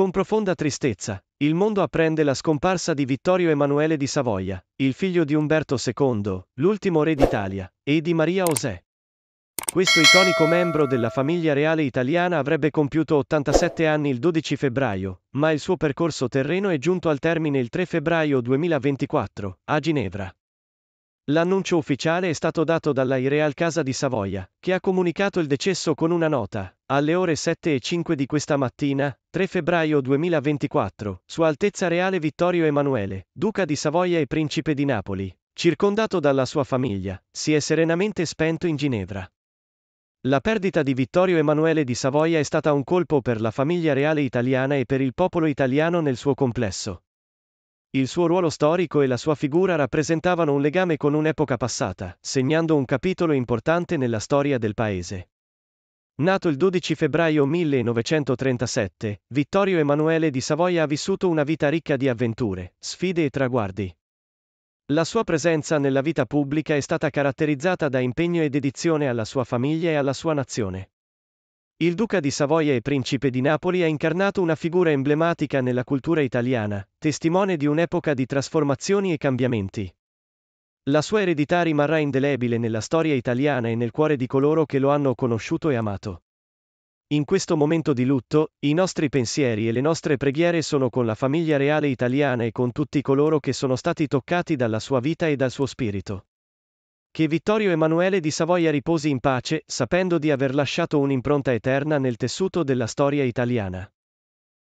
Con profonda tristezza, il mondo apprende la scomparsa di Vittorio Emanuele di Savoia, il figlio di Umberto II, l'ultimo re d'Italia, e di Maria José. Questo iconico membro della famiglia reale italiana avrebbe compiuto 87 anni il 12 febbraio, ma il suo percorso terreno è giunto al termine il 3 febbraio 2024, a Ginevra. L'annuncio ufficiale è stato dato dalla Ireal Casa di Savoia, che ha comunicato il decesso con una nota. Alle ore 7.05 di questa mattina, 3 febbraio 2024, Sua Altezza Reale Vittorio Emanuele, Duca di Savoia e Principe di Napoli, circondato dalla sua famiglia, si è serenamente spento in Ginevra. La perdita di Vittorio Emanuele di Savoia è stata un colpo per la famiglia reale italiana e per il popolo italiano nel suo complesso. Il suo ruolo storico e la sua figura rappresentavano un legame con un'epoca passata, segnando un capitolo importante nella storia del paese. Nato il 12 febbraio 1937, Vittorio Emanuele di Savoia ha vissuto una vita ricca di avventure, sfide e traguardi. La sua presenza nella vita pubblica è stata caratterizzata da impegno e dedizione alla sua famiglia e alla sua nazione. Il duca di Savoia e principe di Napoli ha incarnato una figura emblematica nella cultura italiana, testimone di un'epoca di trasformazioni e cambiamenti. La sua eredità rimarrà indelebile nella storia italiana e nel cuore di coloro che lo hanno conosciuto e amato. In questo momento di lutto, i nostri pensieri e le nostre preghiere sono con la famiglia reale italiana e con tutti coloro che sono stati toccati dalla sua vita e dal suo spirito. Che Vittorio Emanuele di Savoia riposi in pace, sapendo di aver lasciato un'impronta eterna nel tessuto della storia italiana.